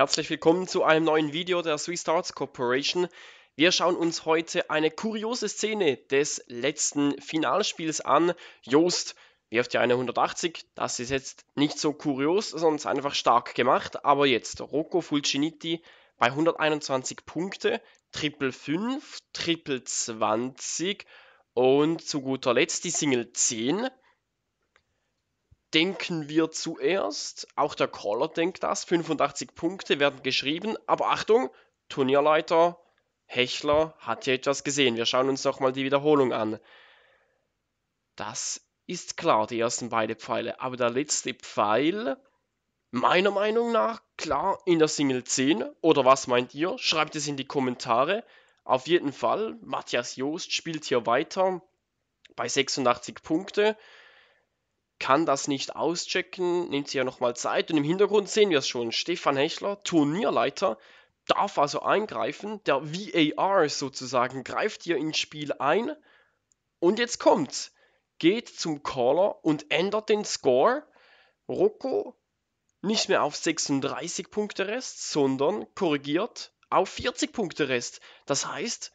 Herzlich willkommen zu einem neuen Video der Three Starts Corporation. Wir schauen uns heute eine kuriose Szene des letzten Finalspiels an. Joost wirft ja eine 180, das ist jetzt nicht so kurios, sondern einfach stark gemacht. Aber jetzt Rocco Fulciniti bei 121 Punkte, Triple 5, Triple 20 und zu guter Letzt die Single 10 denken wir zuerst. Auch der Caller denkt das. 85 Punkte werden geschrieben. Aber Achtung, Turnierleiter Hechler hat ja etwas gesehen. Wir schauen uns nochmal die Wiederholung an. Das ist klar, die ersten beiden Pfeile. Aber der letzte Pfeil, meiner Meinung nach, klar in der Single 10. Oder was meint ihr? Schreibt es in die Kommentare. Auf jeden Fall, Matthias Joost spielt hier weiter bei 86 Punkte kann das nicht auschecken, nimmt sich ja nochmal Zeit. Und im Hintergrund sehen wir es schon. Stefan Hechler, Turnierleiter, darf also eingreifen. Der VAR sozusagen greift hier ins Spiel ein. Und jetzt kommt's. Geht zum Caller und ändert den Score. Rocco nicht mehr auf 36 Punkte Rest, sondern korrigiert auf 40 Punkte Rest. Das heißt,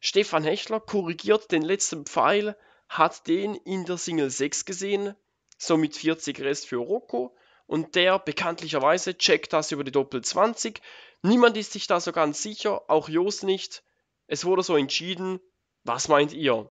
Stefan Hechler korrigiert den letzten Pfeil, hat den in der Single 6 gesehen, somit 40 Rest für Rocco und der bekanntlicherweise checkt das über die Doppel 20. Niemand ist sich da so ganz sicher, auch Jos nicht. Es wurde so entschieden. Was meint ihr?